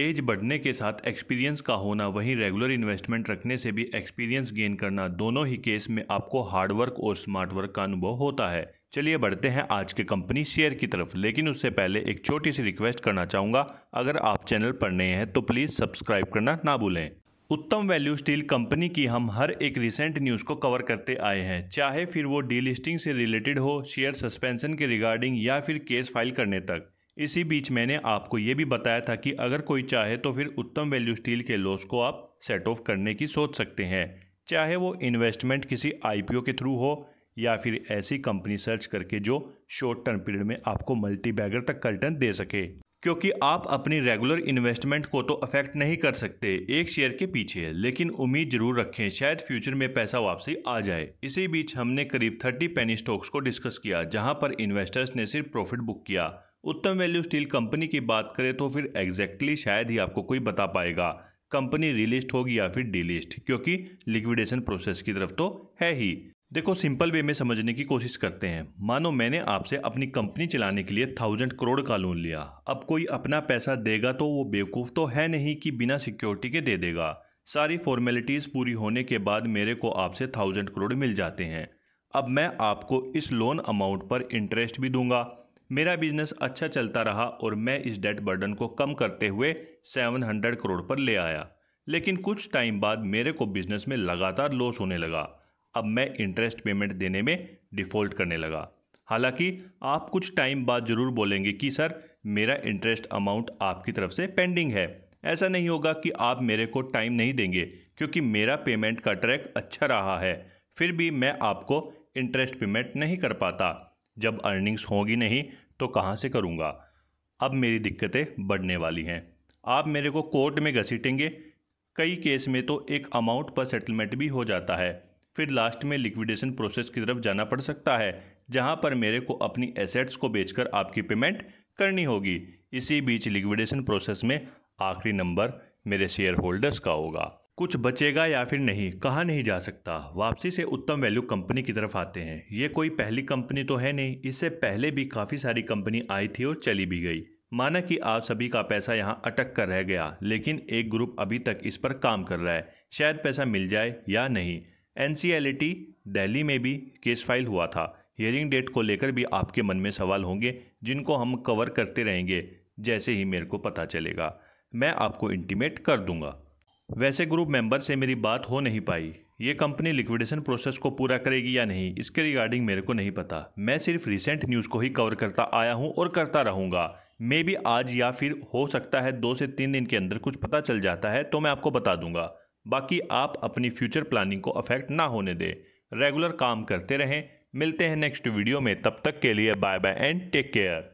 as बढ़ने के साथ एक्सपीरियंस का होना वहीं रेगुलर इन्वेस्टमेंट रखने से भी एक्सपीरियंस गेन करना दोनों ही केस में आपको हार्डवर्क और स्मार्ट वर्क का अनुभव होता है चलिए बढ़ते हैं आज के कंपनी शेयर की तरफ लेकिन उससे पहले एक छोटी सी रिक्वेस्ट करना चाहूँगा अगर आप चैनल पर नए हैं तो प्लीज़ सब्सक्राइब करना ना भूलें उत्तम वैल्यू स्टील कंपनी की हम हर एक रिसेंट न्यूज़ को कवर करते आए हैं चाहे फिर वो डीलिस्टिंग से रिलेटेड हो शेयर सस्पेंशन के रिगार्डिंग या फिर केस फाइल करने तक इसी बीच मैंने आपको ये भी बताया था कि अगर कोई चाहे तो फिर उत्तम वैल्यू स्टील के लॉस को आप सेट ऑफ करने की सोच सकते हैं चाहे वो इन्वेस्टमेंट किसी आईपीओ के थ्रू हो या फिर ऐसी कंपनी सर्च करके जो शॉर्ट टर्म पीरियड में आपको मल्टी बैगर तक कल्टन दे सके क्योंकि आप अपनी रेगुलर इन्वेस्टमेंट को तो अफेक्ट नहीं कर सकते एक शेयर के पीछे लेकिन उम्मीद जरूर रखें शायद फ्यूचर में पैसा वापसी आ जाए इसी बीच हमने करीब थर्टी पेनी स्टॉक्स को डिस्कस किया जहां पर इन्वेस्टर्स ने सिर्फ प्रॉफिट बुक किया उत्तम वैल्यू स्टील कंपनी की बात करें तो फिर एग्जैक्टली exactly शायद ही आपको कोई बता पाएगा कंपनी रिलिस्ट होगी या फिर डिलिस्ट क्योंकि लिक्विडेशन प्रोसेस की तरफ तो है ही देखो सिंपल वे में समझने की कोशिश करते हैं मानो मैंने आपसे अपनी कंपनी चलाने के लिए थाउजेंड करोड़ का लोन लिया अब कोई अपना पैसा देगा तो वो बेवकूफ़ तो है नहीं कि बिना सिक्योरिटी के दे देगा सारी फॉर्मेलिटीज़ पूरी होने के बाद मेरे को आपसे थाउजेंड करोड़ मिल जाते हैं अब मैं आपको इस लोन अमाउंट पर इंटरेस्ट भी दूंगा मेरा बिजनेस अच्छा चलता रहा और मैं इस डेट बर्डन को कम करते हुए 700 करोड़ पर ले आया लेकिन कुछ टाइम बाद मेरे को बिजनेस में लगातार लॉस होने लगा अब मैं इंटरेस्ट पेमेंट देने में डिफ़ॉल्ट करने लगा हालांकि आप कुछ टाइम बाद ज़रूर बोलेंगे कि सर मेरा इंटरेस्ट अमाउंट आपकी तरफ से पेंडिंग है ऐसा नहीं होगा कि आप मेरे को टाइम नहीं देंगे क्योंकि मेरा पेमेंट का ट्रैक अच्छा रहा है फिर भी मैं आपको इंटरेस्ट पेमेंट नहीं कर पाता जब अर्निंग्स होंगी नहीं तो कहाँ से करूँगा अब मेरी दिक्कतें बढ़ने वाली हैं आप मेरे को कोर्ट में घसीटेंगे कई केस में तो एक अमाउंट पर सेटलमेंट भी हो जाता है फिर लास्ट में लिक्विडेशन प्रोसेस की तरफ जाना पड़ सकता है जहां पर मेरे को अपनी एसेट्स को बेचकर आपकी पेमेंट करनी होगी इसी बीच लिक्विडेशन प्रोसेस में आखिरी नंबर मेरे शेयर होल्डर्स का होगा कुछ बचेगा या फिर नहीं कहा नहीं जा सकता वापसी से उत्तम वैल्यू कंपनी की तरफ आते हैं ये कोई पहली कंपनी तो है नहीं इससे पहले भी काफ़ी सारी कंपनी आई थी और चली भी गई माना कि आप सभी का पैसा यहाँ अटक कर रह गया लेकिन एक ग्रुप अभी तक इस पर काम कर रहा है शायद पैसा मिल जाए या नहीं एन दिल्ली में भी केस फाइल हुआ था हियरिंग डेट को लेकर भी आपके मन में सवाल होंगे जिनको हम कवर करते रहेंगे जैसे ही मेरे को पता चलेगा मैं आपको इंटीमेट कर दूंगा वैसे ग्रुप मेंबर से मेरी बात हो नहीं पाई ये कंपनी लिक्विडेशन प्रोसेस को पूरा करेगी या नहीं इसके रिगार्डिंग मेरे को नहीं पता मैं सिर्फ रिसेंट न्यूज़ को ही कवर करता आया हूँ और करता रहूँगा मे भी आज या फिर हो सकता है दो से तीन दिन के अंदर कुछ पता चल जाता है तो मैं आपको बता दूंगा बाकी आप अपनी फ्यूचर प्लानिंग को अफेक्ट ना होने दें रेगुलर काम करते रहें मिलते हैं नेक्स्ट वीडियो में तब तक के लिए bye bye and take care